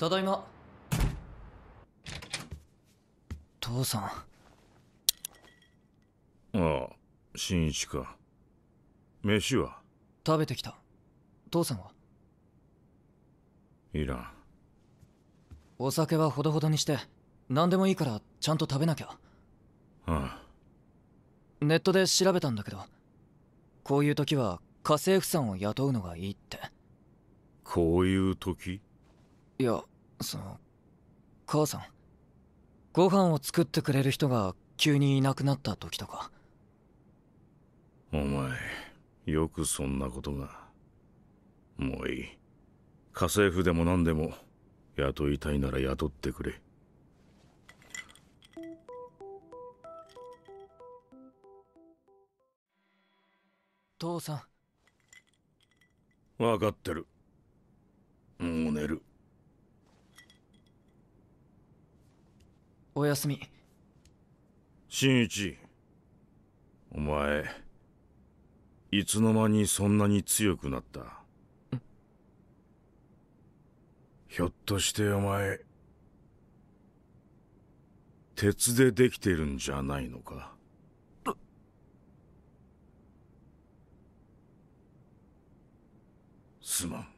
ただいま父さんああ新一か飯は食べてきた父さんはいらんお酒はほどほどにして何でもいいからちゃんと食べなきゃああネットで調べたんだけどこういう時は家政婦さんを雇うのがいいってこういう時いやその母さんご飯を作ってくれる人が急にいなくなった時とかお前よくそんなことがもういい家政婦でも何でも雇いたいなら雇ってくれ父さん分かってるもう寝るおやすみ新一お前いつの間にそんなに強くなったひょっとしてお前鉄でできてるんじゃないのかすまん